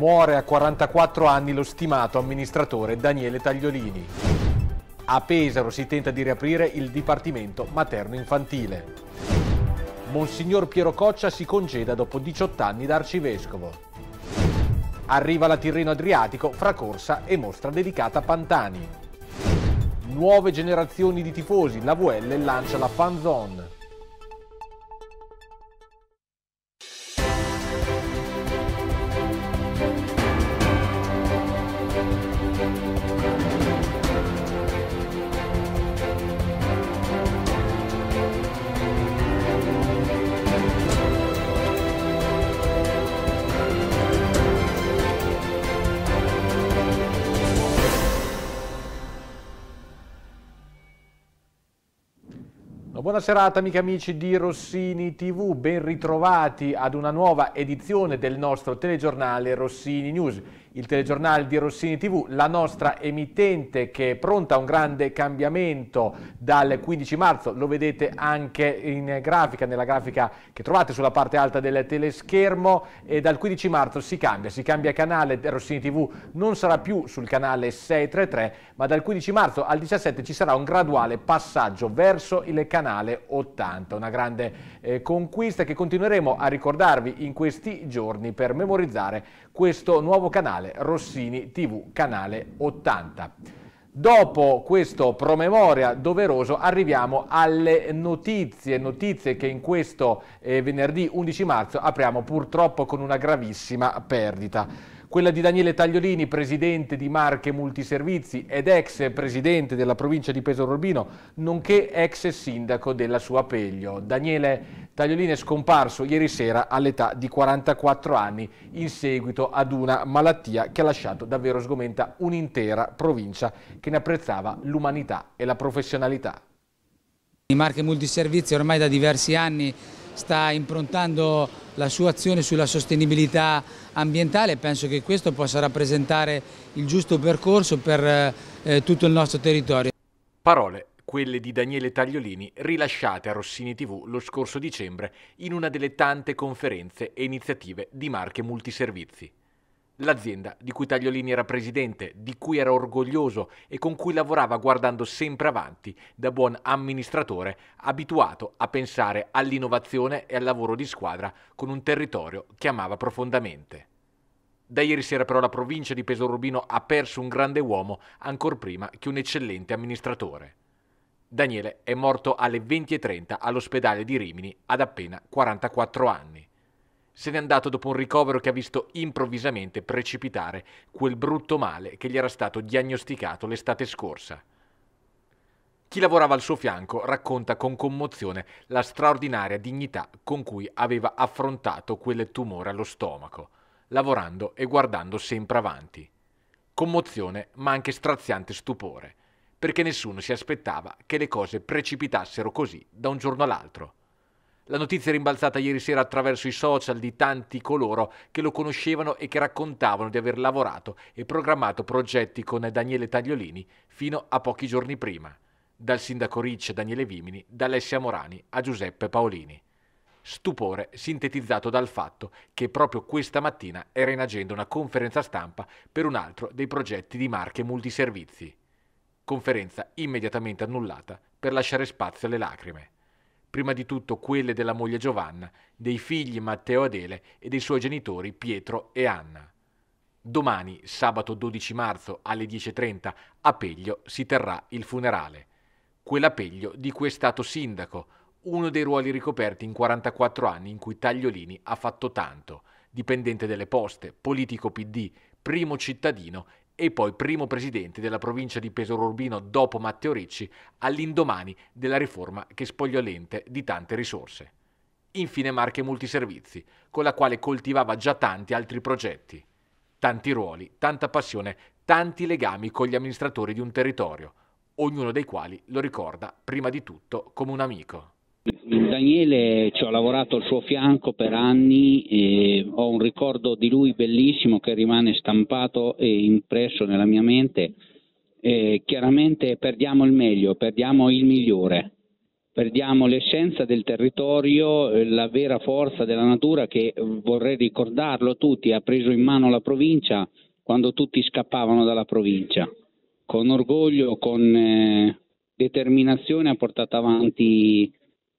Muore a 44 anni lo stimato amministratore Daniele Tagliolini. A Pesaro si tenta di riaprire il Dipartimento Materno-Infantile. Monsignor Piero Coccia si congeda dopo 18 anni da arcivescovo. Arriva la Tirreno Adriatico fra corsa e mostra dedicata a Pantani. Nuove generazioni di tifosi, la VL lancia la fan zone. Buona serata amiche amici di Rossini TV, ben ritrovati ad una nuova edizione del nostro telegiornale Rossini News il telegiornale di Rossini TV, la nostra emittente che è pronta a un grande cambiamento dal 15 marzo, lo vedete anche in grafica, nella grafica che trovate sulla parte alta del teleschermo e dal 15 marzo si cambia, si cambia canale, Rossini TV non sarà più sul canale 633 ma dal 15 marzo al 17 ci sarà un graduale passaggio verso il canale 80, una grande eh, conquista che continueremo a ricordarvi in questi giorni per memorizzare questo nuovo canale Rossini TV, canale 80. Dopo questo promemoria doveroso arriviamo alle notizie, notizie che in questo eh, venerdì 11 marzo apriamo purtroppo con una gravissima perdita. Quella di Daniele Tagliolini, presidente di Marche Multiservizi ed ex presidente della provincia di Pesaro Urbino, nonché ex sindaco della sua Peglio. Daniele Tagliolini è scomparso ieri sera all'età di 44 anni in seguito ad una malattia che ha lasciato davvero sgomenta un'intera provincia che ne apprezzava l'umanità e la professionalità. Marche Multiservizi ormai da diversi anni sta improntando la sua azione sulla sostenibilità ambientale e penso che questo possa rappresentare il giusto percorso per eh, tutto il nostro territorio. Parole quelle di Daniele Tagliolini rilasciate a Rossini TV lo scorso dicembre in una delle tante conferenze e iniziative di marche multiservizi. L'azienda di cui Tagliolini era presidente, di cui era orgoglioso e con cui lavorava guardando sempre avanti, da buon amministratore, abituato a pensare all'innovazione e al lavoro di squadra con un territorio che amava profondamente. Da ieri sera però la provincia di Pesorubino ha perso un grande uomo ancor prima che un eccellente amministratore. Daniele è morto alle 20.30 all'ospedale di Rimini ad appena 44 anni se n'è andato dopo un ricovero che ha visto improvvisamente precipitare quel brutto male che gli era stato diagnosticato l'estate scorsa. Chi lavorava al suo fianco racconta con commozione la straordinaria dignità con cui aveva affrontato quel tumore allo stomaco, lavorando e guardando sempre avanti. Commozione ma anche straziante stupore, perché nessuno si aspettava che le cose precipitassero così da un giorno all'altro. La notizia è rimbalzata ieri sera attraverso i social di tanti coloro che lo conoscevano e che raccontavano di aver lavorato e programmato progetti con Daniele Tagliolini fino a pochi giorni prima. Dal sindaco Ricci Daniele Vimini, da Alessia Morani a Giuseppe Paolini. Stupore sintetizzato dal fatto che proprio questa mattina era in agenda una conferenza stampa per un altro dei progetti di marche multiservizi. Conferenza immediatamente annullata per lasciare spazio alle lacrime prima di tutto quelle della moglie Giovanna, dei figli Matteo Adele e dei suoi genitori Pietro e Anna. Domani, sabato 12 marzo alle 10.30, a Peglio si terrà il funerale. Quella Peglio di cui è stato sindaco, uno dei ruoli ricoperti in 44 anni in cui Tagliolini ha fatto tanto, dipendente delle poste, politico PD, primo cittadino e poi primo presidente della provincia di Pesaro Urbino dopo Matteo Ricci all'indomani della riforma che spogliò l'ente di tante risorse. Infine Marche Multiservizi, con la quale coltivava già tanti altri progetti. Tanti ruoli, tanta passione, tanti legami con gli amministratori di un territorio, ognuno dei quali lo ricorda prima di tutto come un amico. Daniele ci ho lavorato al suo fianco per anni e ho un ricordo di lui bellissimo che rimane stampato e impresso nella mia mente. E chiaramente perdiamo il meglio, perdiamo il migliore, perdiamo l'essenza del territorio, la vera forza della natura che vorrei ricordarlo a tutti, ha preso in mano la provincia quando tutti scappavano dalla provincia. Con orgoglio, con eh, determinazione ha portato avanti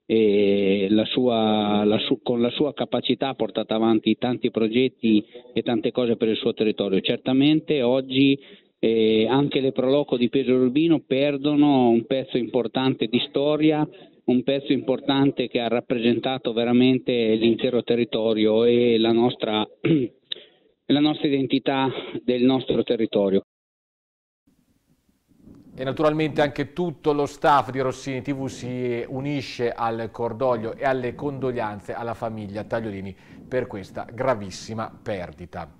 e la sua, la su, con la sua capacità ha portato avanti tanti progetti e tante cose per il suo territorio. Certamente oggi eh, anche le Proloco di Pietro Urbino perdono un pezzo importante di storia, un pezzo importante che ha rappresentato veramente l'intero territorio e la nostra, la nostra identità del nostro territorio. E naturalmente anche tutto lo staff di Rossini TV si unisce al cordoglio e alle condoglianze alla famiglia Tagliolini per questa gravissima perdita.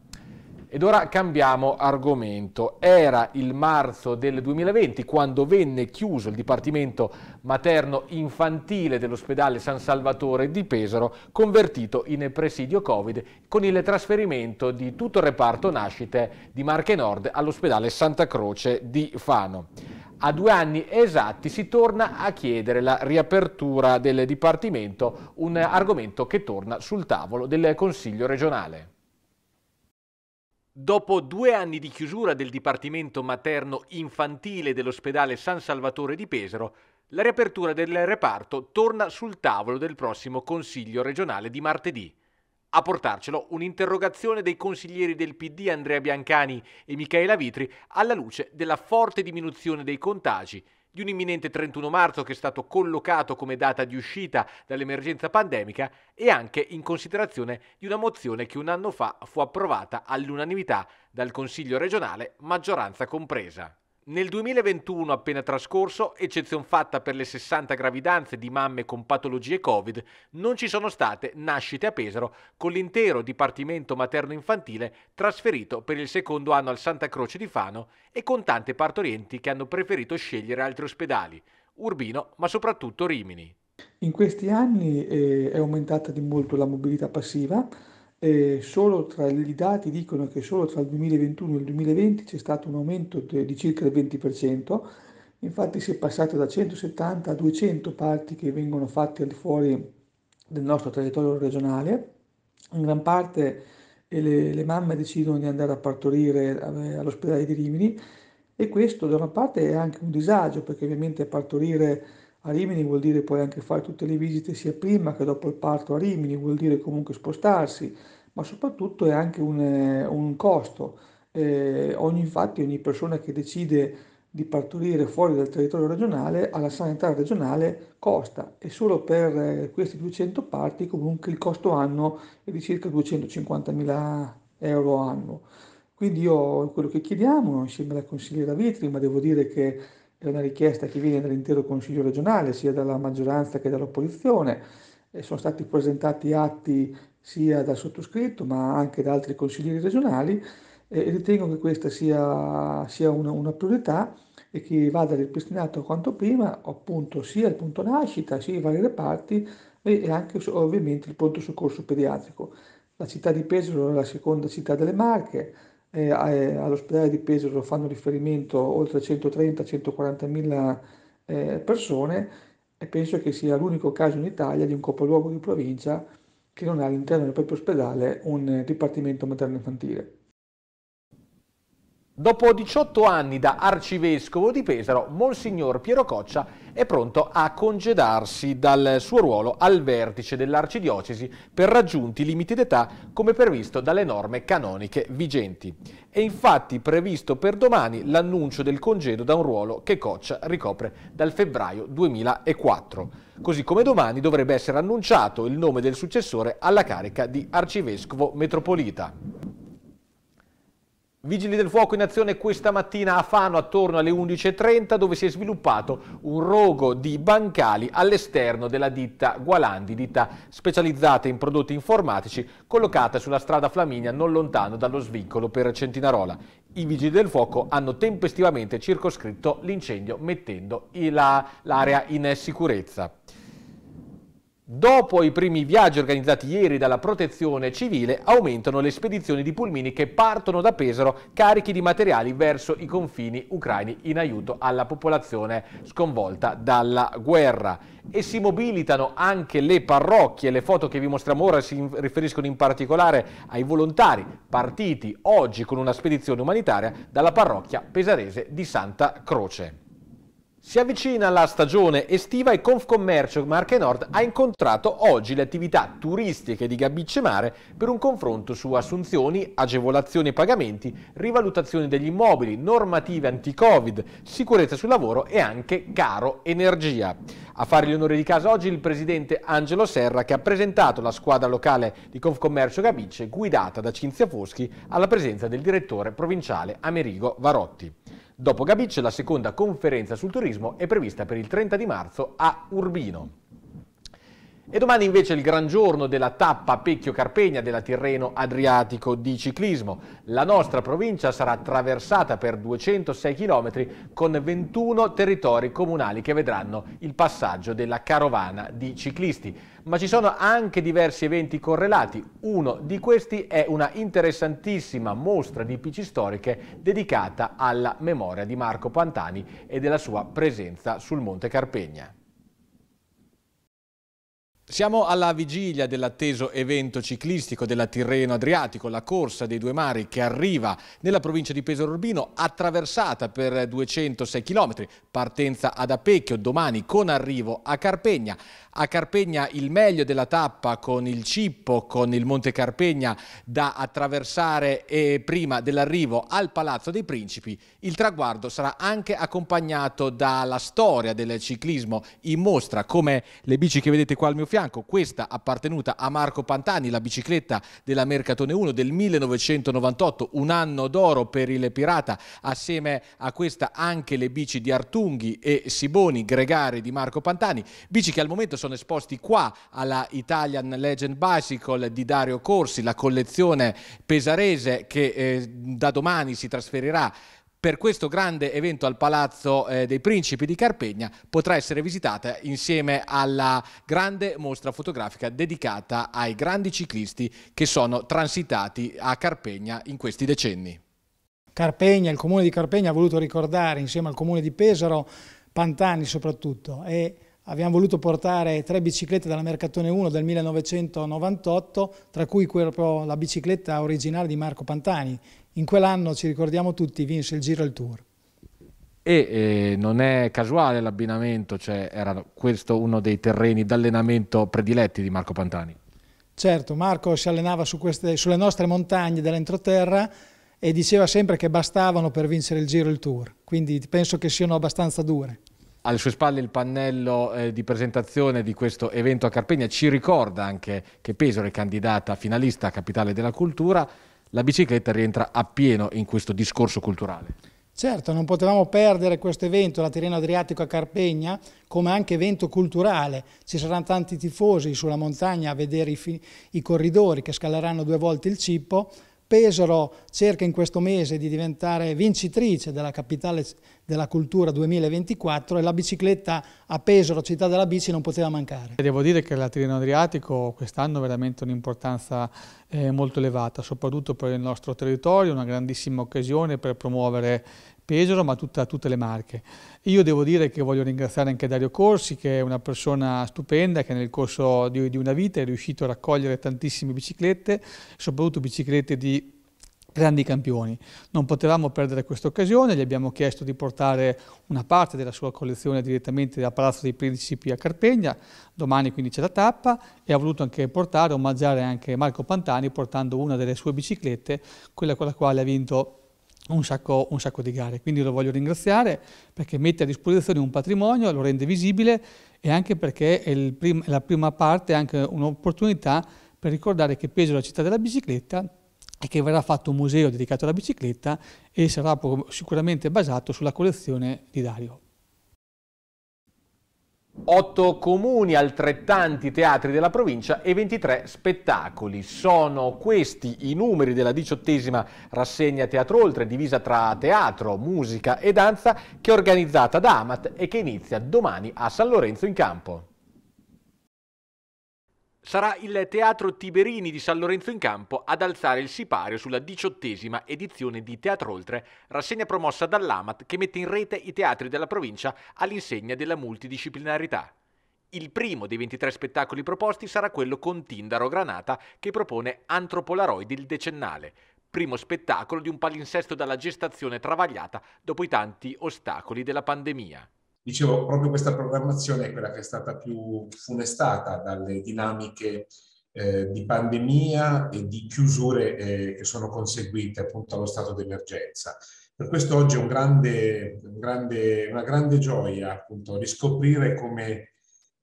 Ed ora cambiamo argomento. Era il marzo del 2020 quando venne chiuso il Dipartimento Materno-Infantile dell'ospedale San Salvatore di Pesaro, convertito in presidio Covid, con il trasferimento di tutto il reparto nascite di Marche Nord all'ospedale Santa Croce di Fano. A due anni esatti si torna a chiedere la riapertura del Dipartimento, un argomento che torna sul tavolo del Consiglio regionale. Dopo due anni di chiusura del Dipartimento Materno Infantile dell'ospedale San Salvatore di Pesaro, la riapertura del reparto torna sul tavolo del prossimo Consiglio regionale di martedì. A portarcelo un'interrogazione dei consiglieri del PD Andrea Biancani e Michaela Vitri alla luce della forte diminuzione dei contagi di un imminente 31 marzo che è stato collocato come data di uscita dall'emergenza pandemica e anche in considerazione di una mozione che un anno fa fu approvata all'unanimità dal Consiglio regionale, maggioranza compresa. Nel 2021 appena trascorso, eccezion fatta per le 60 gravidanze di mamme con patologie Covid, non ci sono state nascite a Pesaro con l'intero dipartimento materno-infantile trasferito per il secondo anno al Santa Croce di Fano e con tante partorienti che hanno preferito scegliere altri ospedali, Urbino ma soprattutto Rimini. In questi anni eh, è aumentata di molto la mobilità passiva, eh, solo tra, i dati dicono che solo tra il 2021 e il 2020 c'è stato un aumento di circa il 20%, infatti si è passato da 170 a 200 parti che vengono fatte al di fuori del nostro territorio regionale, in gran parte eh, le, le mamme decidono di andare a partorire eh, all'ospedale di Rimini e questo da una parte è anche un disagio perché ovviamente partorire a Rimini vuol dire poi anche fare tutte le visite sia prima che dopo il parto a Rimini, vuol dire comunque spostarsi, ma soprattutto è anche un, eh, un costo. Eh, ogni, infatti ogni persona che decide di partorire fuori dal territorio regionale alla sanità regionale costa e solo per eh, questi 200 parti comunque il costo anno è di circa 250.000 euro annuo. Quindi io quello che chiediamo insieme alla consigliera Vitri, ma devo dire che è una richiesta che viene dall'intero Consiglio regionale, sia dalla maggioranza che dall'opposizione. E sono stati presentati atti sia dal sottoscritto ma anche da altri consiglieri regionali e ritengo che questa sia, sia una, una, priorità e che vada ripristinato quanto prima appunto sia il punto nascita sia i vari reparti e anche ovviamente il pronto soccorso pediatrico. La città di Pesaro è la seconda città delle Marche, eh, eh, all'ospedale di Pesaro fanno riferimento oltre 130-140 mila eh, persone e penso che sia l'unico caso in Italia di un capoluogo di provincia che non ha all'interno del proprio ospedale un eh, dipartimento materno-infantile. Dopo 18 anni da arcivescovo di Pesaro, Monsignor Piero Coccia è pronto a congedarsi dal suo ruolo al vertice dell'arcidiocesi per raggiunti limiti d'età come previsto dalle norme canoniche vigenti. È infatti previsto per domani l'annuncio del congedo da un ruolo che Coccia ricopre dal febbraio 2004. Così come domani dovrebbe essere annunciato il nome del successore alla carica di arcivescovo metropolita. Vigili del fuoco in azione questa mattina a Fano attorno alle 11.30 dove si è sviluppato un rogo di bancali all'esterno della ditta Gualandi, ditta specializzata in prodotti informatici collocata sulla strada Flaminia non lontano dallo svincolo per Centinarola. I vigili del fuoco hanno tempestivamente circoscritto l'incendio mettendo l'area in sicurezza. Dopo i primi viaggi organizzati ieri dalla protezione civile, aumentano le spedizioni di pulmini che partono da Pesaro carichi di materiali verso i confini ucraini in aiuto alla popolazione sconvolta dalla guerra. E si mobilitano anche le parrocchie, le foto che vi mostriamo ora si riferiscono in particolare ai volontari partiti oggi con una spedizione umanitaria dalla parrocchia pesarese di Santa Croce. Si avvicina la stagione estiva e Confcommercio Marche Nord ha incontrato oggi le attività turistiche di Gabicce Mare per un confronto su assunzioni, agevolazioni e pagamenti, rivalutazioni degli immobili, normative anti-Covid, sicurezza sul lavoro e anche caro energia. A fare gli onori di casa oggi il presidente Angelo Serra che ha presentato la squadra locale di Confcommercio Gabicce guidata da Cinzia Foschi alla presenza del direttore provinciale Amerigo Varotti. Dopo Gabic, la seconda conferenza sul turismo è prevista per il 30 di marzo a Urbino. E domani invece il gran giorno della tappa Pecchio-Carpegna della Tirreno Adriatico di ciclismo. La nostra provincia sarà attraversata per 206 km con 21 territori comunali che vedranno il passaggio della carovana di ciclisti. Ma ci sono anche diversi eventi correlati. Uno di questi è una interessantissima mostra di pici storiche dedicata alla memoria di Marco Pantani e della sua presenza sul Monte Carpegna. Siamo alla vigilia dell'atteso evento ciclistico della Tirreno Adriatico, la corsa dei due mari che arriva nella provincia di Pesaro Urbino, attraversata per 206 km, partenza ad Apecchio domani con arrivo a Carpegna. A Carpegna il meglio della tappa con il Cippo, con il Monte Carpegna da attraversare e prima dell'arrivo al Palazzo dei Principi. Il traguardo sarà anche accompagnato dalla storia del ciclismo in mostra, come le bici che vedete qua al mio fianco, questa appartenuta a Marco Pantani, la bicicletta della Mercatone 1 del 1998, un anno d'oro per il Pirata, assieme a questa anche le bici di Artunghi e Siboni, gregari di Marco Pantani, bici che al momento sono esposti qua alla Italian Legend Bicycle di Dario Corsi, la collezione pesarese che eh, da domani si trasferirà per questo grande evento al Palazzo eh, dei Principi di Carpegna potrà essere visitata insieme alla grande mostra fotografica dedicata ai grandi ciclisti che sono transitati a Carpegna in questi decenni. Carpegna, il comune di Carpegna ha voluto ricordare insieme al comune di Pesaro, Pantani soprattutto, e abbiamo voluto portare tre biciclette dalla Mercatone 1 del 1998, tra cui proprio la bicicletta originale di Marco Pantani. In quell'anno, ci ricordiamo tutti, vinse il Giro e il Tour. E eh, non è casuale l'abbinamento, cioè era questo uno dei terreni d'allenamento prediletti di Marco Pantani. Certo, Marco si allenava su queste, sulle nostre montagne dell'entroterra e diceva sempre che bastavano per vincere il Giro e il Tour, quindi penso che siano abbastanza dure alle sue spalle il pannello eh, di presentazione di questo evento a Carpegna ci ricorda anche che Pesaro è candidata finalista a Capitale della Cultura, la bicicletta rientra appieno in questo discorso culturale. Certo, non potevamo perdere questo evento, la Tirreno Adriatico a Carpegna, come anche evento culturale. Ci saranno tanti tifosi sulla montagna a vedere i, i corridori che scaleranno due volte il Cippo Pesaro cerca in questo mese di diventare vincitrice della capitale della cultura 2024 e la bicicletta a Pesaro, città della bici, non poteva mancare. Devo dire che la Tirreno Adriatico quest'anno ha veramente un'importanza eh, molto elevata, soprattutto per il nostro territorio, una grandissima occasione per promuovere Pesaro ma tutta, tutte le marche. Io devo dire che voglio ringraziare anche Dario Corsi che è una persona stupenda che nel corso di, di una vita è riuscito a raccogliere tantissime biciclette, soprattutto biciclette di grandi campioni. Non potevamo perdere questa occasione, gli abbiamo chiesto di portare una parte della sua collezione direttamente da Palazzo dei Principi a Carpegna, domani quindi c'è la tappa, e ha voluto anche portare, omaggiare anche Marco Pantani portando una delle sue biciclette, quella con la quale ha vinto un sacco, un sacco, di gare. Quindi lo voglio ringraziare perché mette a disposizione un patrimonio, lo rende visibile e anche perché è prim la prima parte, è anche un'opportunità per ricordare che Pesaro è la città della bicicletta e che verrà fatto un museo dedicato alla bicicletta e sarà sicuramente basato sulla collezione di Dario. 8 comuni, altrettanti teatri della provincia e 23 spettacoli. Sono questi i numeri della diciottesima rassegna Teatro Oltre, divisa tra teatro, musica e danza, che è organizzata da Amat e che inizia domani a San Lorenzo in Campo sarà il Teatro Tiberini di San Lorenzo in Campo ad alzare il sipario sulla diciottesima edizione di Teatro Oltre, rassegna promossa dall'Amat che mette in rete i teatri della provincia all'insegna della multidisciplinarità. Il primo dei 23 spettacoli proposti sarà quello con Tindaro Granata che propone Antropolaroid il decennale, primo spettacolo di un palinsesto dalla gestazione travagliata dopo i tanti ostacoli della pandemia. Dicevo, proprio questa programmazione è quella che è stata più funestata dalle dinamiche eh, di pandemia e di chiusure eh, che sono conseguite appunto allo stato d'emergenza. Per questo oggi è un grande, un grande, una grande gioia appunto riscoprire come,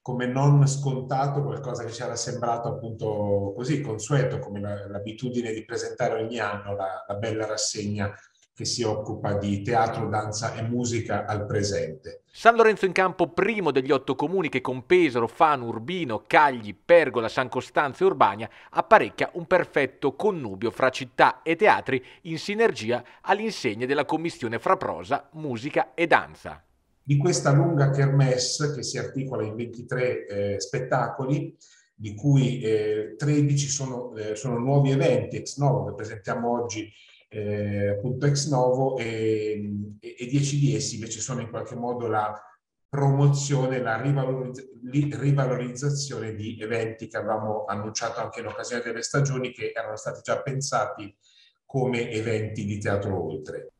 come, non scontato qualcosa che ci era sembrato appunto così consueto, come l'abitudine di presentare ogni anno la, la bella rassegna che si occupa di teatro, danza e musica al presente. San Lorenzo in Campo, primo degli otto comuni che con Pesaro, Fano, Urbino, Cagli, Pergola, San Costanzo e Urbania apparecchia un perfetto connubio fra città e teatri in sinergia all'insegna della commissione fra prosa, musica e danza. Di questa lunga kermesse, che si articola in 23 eh, spettacoli, di cui eh, 13 sono, eh, sono, nuovi eventi ex novo che presentiamo oggi eh, appunto ex novo e, e, e 10 di essi invece sono in qualche modo la promozione, la rivalorizz rivalorizzazione di eventi che avevamo annunciato anche in occasione delle stagioni che erano stati già pensati come eventi di teatro oltre.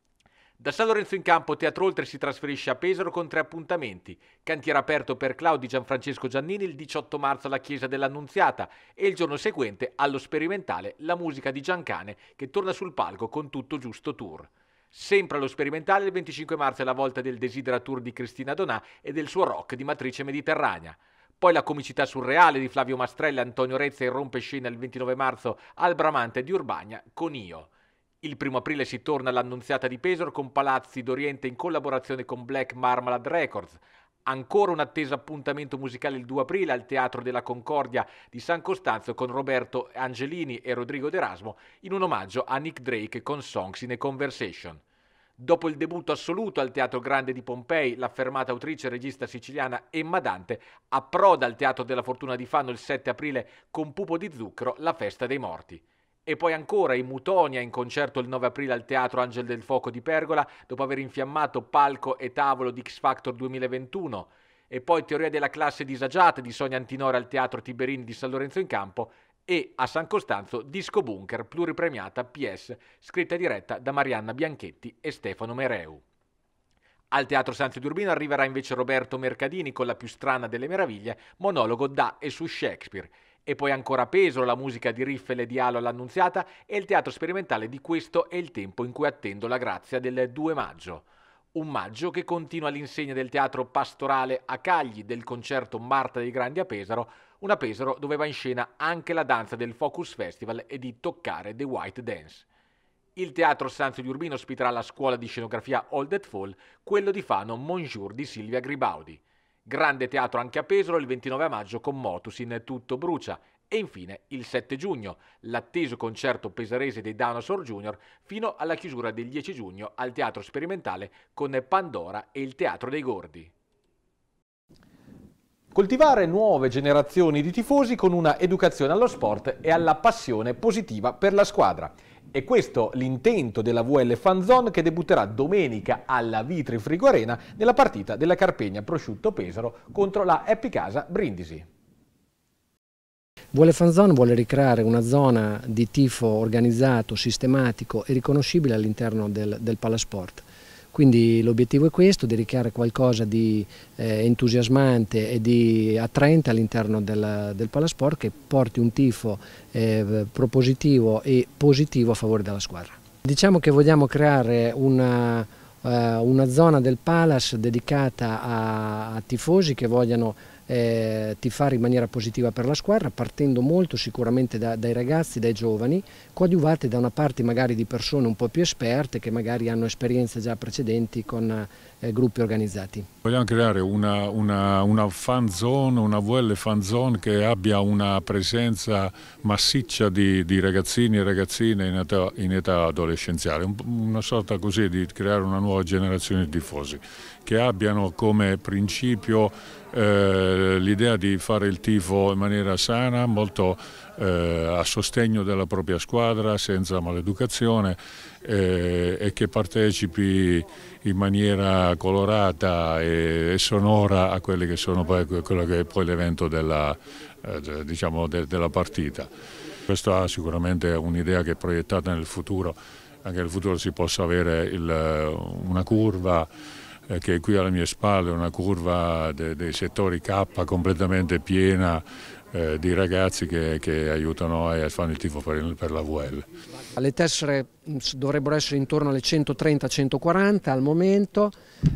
Da San Lorenzo in campo Teatro Oltre si trasferisce a Pesaro con tre appuntamenti. Cantiere aperto per Claudi Gianfrancesco Giannini il 18 marzo alla Chiesa dell'Annunziata e il giorno seguente allo sperimentale La musica di Giancane che torna sul palco con tutto giusto tour. Sempre allo sperimentale il 25 marzo è la volta del Desidera Tour di Cristina Donà e del suo rock di matrice mediterranea. Poi la comicità surreale di Flavio Mastrella e Antonio Rezza irrompe scena il 29 marzo al Bramante di Urbania con Io. Il primo aprile si torna all'Annunziata di Pesor con Palazzi d'Oriente in collaborazione con Black Marmalad Records. Ancora un atteso appuntamento musicale il 2 aprile al Teatro della Concordia di San Costanzo con Roberto Angelini e Rodrigo D'Erasmo in un omaggio a Nick Drake con Songs in a Conversation. Dopo il debutto assoluto al Teatro Grande di Pompei, l'affermata autrice e regista siciliana Emma Dante approda al Teatro della Fortuna di Fanno il 7 aprile con Pupo di Zucchero, la festa dei morti. E poi ancora i Mutonia in concerto il 9 aprile al Teatro Angel del Fuoco di Pergola, dopo aver infiammato palco e tavolo di X Factor 2021. E poi Teoria della classe disagiata di Sonia Antinori al Teatro Tiberini di San Lorenzo in Campo e a San Costanzo Disco Bunker pluripremiata PS, scritta e diretta da Marianna Bianchetti e Stefano Mereu. Al Teatro Sanzio di Urbino arriverà invece Roberto Mercadini con la più strana delle meraviglie, monologo da e su Shakespeare. E poi ancora Pesolo, la musica di e di Alo all'Annunziata e il teatro sperimentale di Questo è il tempo in cui attendo la grazia del 2 maggio. Un maggio che continua l'insegna del teatro pastorale a Cagli, del concerto Marta dei Grandi a Pesaro, una Pesaro dove va in scena anche la danza del Focus Festival e di toccare The White Dance. Il Teatro Sanzio di Urbino ospiterà la scuola di scenografia Old at Fall, quello di Fano Monjour di Silvia Gribaudi. Grande teatro anche a Pesaro il 29 maggio con Motus in Tutto Brucia e infine il 7 giugno, l'atteso concerto pesarese dei Dinosaur Junior fino alla chiusura del 10 giugno al Teatro Sperimentale con Pandora e il Teatro dei Gordi. Coltivare nuove generazioni di tifosi con una educazione allo sport e alla passione positiva per la squadra. E questo l'intento della VL Fanzon che debutterà domenica alla Vitri Frigorena nella partita della Carpegna Prosciutto Pesaro contro la Happy Casa Brindisi. Vuole Fanzone vuole ricreare una zona di tifo organizzato, sistematico e riconoscibile all'interno del, del palasport. Quindi l'obiettivo è questo, di ricreare qualcosa di eh, entusiasmante e di attraente all'interno del, del, Palasport che porti un tifo eh, propositivo e positivo a favore della squadra. Diciamo che vogliamo creare una, eh, una zona del Palace dedicata a, a tifosi che vogliano eh, fare in maniera positiva per la squadra, partendo molto sicuramente da, dai ragazzi, dai giovani, coadiuvate da una parte magari di persone un po' più esperte che magari hanno esperienze già precedenti con eh, gruppi organizzati. Vogliamo creare una, una, una fan zone, una VL fan zone che abbia una presenza massiccia di, di ragazzini e ragazzine in età, in età adolescenziale, una sorta così di creare una nuova generazione di tifosi che abbiano come principio eh, l'idea di fare il tifo in maniera sana, molto eh, a sostegno della propria squadra, senza maleducazione eh, e che partecipi in maniera colorata e, sonora a quello che, che è poi l'evento della, eh, diciamo della partita. Questo ha sicuramente un'idea che è proiettata nel futuro, anche nel futuro si possa avere il, una curva eh, che è qui alle mie spalle, una curva de, dei settori K completamente piena eh, di ragazzi che, che aiutano e fanno il tifo per, per la VL. Le tessere mm, dovrebbero essere intorno alle 130-140 al momento,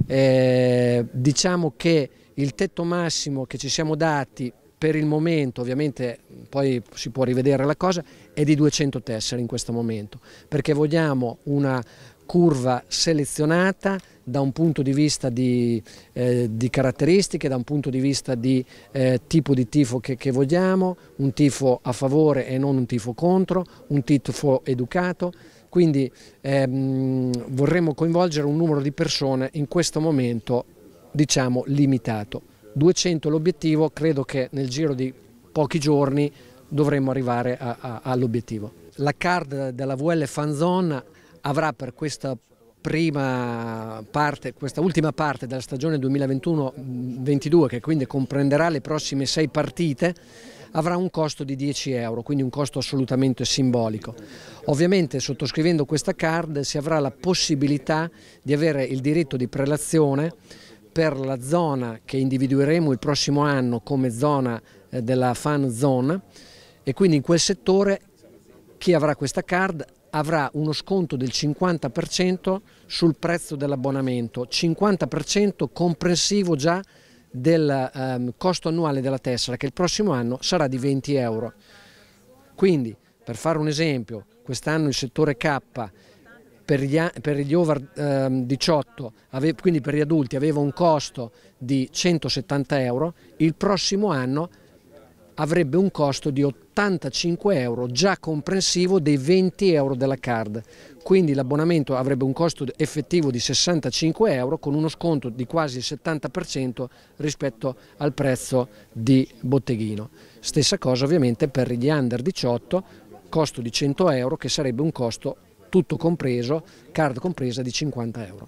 eh, diciamo che il tetto massimo che ci siamo dati per il momento, ovviamente mm, poi si può rivedere la cosa, è di 200 tessere in questo momento, perché vogliamo una curva selezionata da un punto di vista di, eh, di caratteristiche, da un punto di vista di eh, tipo di tifo che, che, vogliamo, un tifo a favore e non un tifo contro, un tifo educato, quindi ehm, vorremmo coinvolgere un numero di persone in questo momento diciamo limitato. 200 l'obiettivo, credo che nel giro di pochi giorni dovremmo arrivare all'obiettivo. La card della VL Fanzone avrà per questa prima parte, questa ultima parte della stagione 2021-22 che quindi comprenderà le prossime sei partite avrà un costo di 10 euro, quindi un costo assolutamente simbolico. Ovviamente sottoscrivendo questa card si avrà la possibilità di avere il diritto di prelazione per la zona che individueremo il prossimo anno come zona eh, della fan zone e quindi in quel settore chi avrà questa card avrà uno sconto del 50% sul prezzo dell'abbonamento, 50% comprensivo già del ehm, costo annuale della tessera che il prossimo anno sarà di 20 euro. Quindi, per fare un esempio, quest'anno il settore K per gli, per gli over ehm, 18, ave, quindi per gli adulti, aveva un costo di 170 euro, il prossimo anno avrebbe un costo di 80. 85 euro già comprensivo dei 20 euro della card, quindi l'abbonamento avrebbe un costo effettivo di 65 euro con uno sconto di quasi il 70% rispetto al prezzo di botteghino. Stessa cosa ovviamente per gli under 18, costo di 100 euro che sarebbe un costo tutto compreso, card compresa di 50 euro.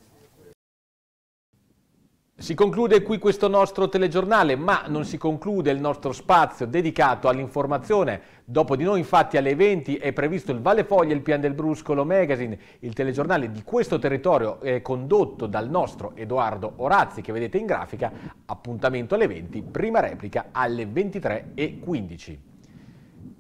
Si conclude qui questo nostro telegiornale, ma non si conclude il nostro spazio dedicato all'informazione. Dopo di noi, infatti, alle 20 è previsto il Valle Foglia e il Pian del Bruscolo Magazine. Il telegiornale di questo territorio è condotto dal nostro Edoardo Orazzi, che vedete in grafica. Appuntamento alle 20, prima replica alle 23.15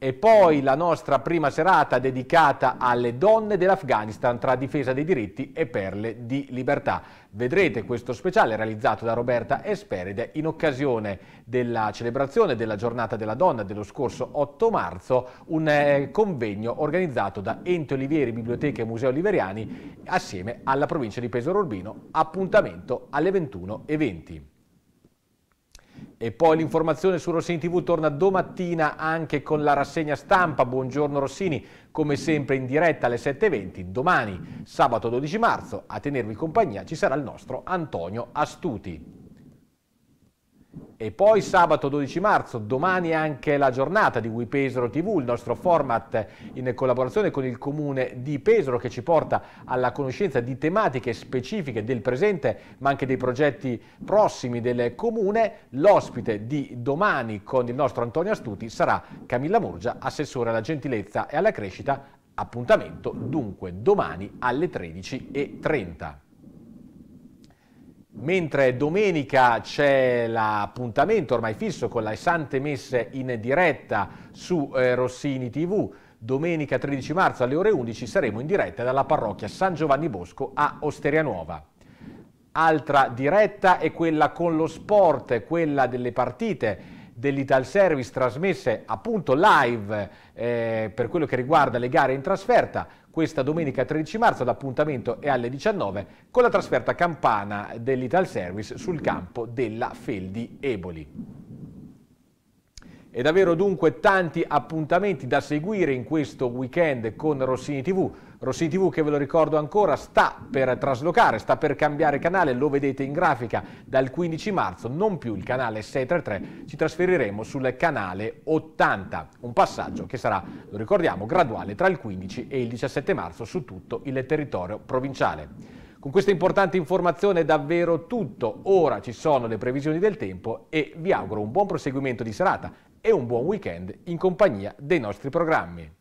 e poi la nostra prima serata dedicata alle donne dell'Afghanistan tra difesa dei diritti e perle di libertà. Vedrete questo speciale realizzato da Roberta Esperide in occasione della celebrazione della giornata della donna dello scorso 8 marzo, un eh, convegno organizzato da Ente Olivieri, Biblioteca e Museo Oliveriani assieme alla provincia di Pesaro Urbino, appuntamento alle 21.20. E poi l'informazione su Rossini TV torna domattina anche con la rassegna stampa. Buongiorno Rossini, come sempre in diretta alle 7.20. Domani, sabato 12 marzo, a tenervi compagnia ci sarà il nostro Antonio Astuti. E poi sabato 12 marzo, domani anche la giornata di We Pesaro TV, il nostro format in collaborazione con il comune di Pesaro che ci porta alla conoscenza di tematiche specifiche del presente ma anche dei progetti prossimi del comune. L'ospite di domani con il nostro Antonio Astuti sarà Camilla Murgia, assessore alla gentilezza e alla crescita. Appuntamento dunque domani alle 13.30. Mentre domenica c'è l'appuntamento ormai fisso con le Sante Messe in diretta su eh, Rossini TV. Domenica 13 marzo alle ore 11 saremo in diretta dalla parrocchia San Giovanni Bosco a Osteria Nuova. Altra diretta è quella con lo sport, quella delle partite dell'Ital Service trasmesse appunto live eh, per quello che riguarda le gare in trasferta. Questa domenica 13 marzo l'appuntamento è alle 19 con la trasferta campana dell'Ital Service sul campo della Feldi Eboli. E davvero dunque tanti appuntamenti da seguire in questo weekend con Rossini TV. Rossini TV che ve lo ricordo ancora sta per traslocare, sta per cambiare canale, lo vedete in grafica, dal 15 marzo non più il canale 633, ci trasferiremo sul canale 80, un passaggio che sarà, lo ricordiamo, graduale tra il 15 e il 17 marzo su tutto il territorio provinciale. Con questa importante informazione è davvero tutto, ora ci sono le previsioni del tempo e vi auguro un buon proseguimento di serata e un buon weekend in compagnia dei nostri programmi.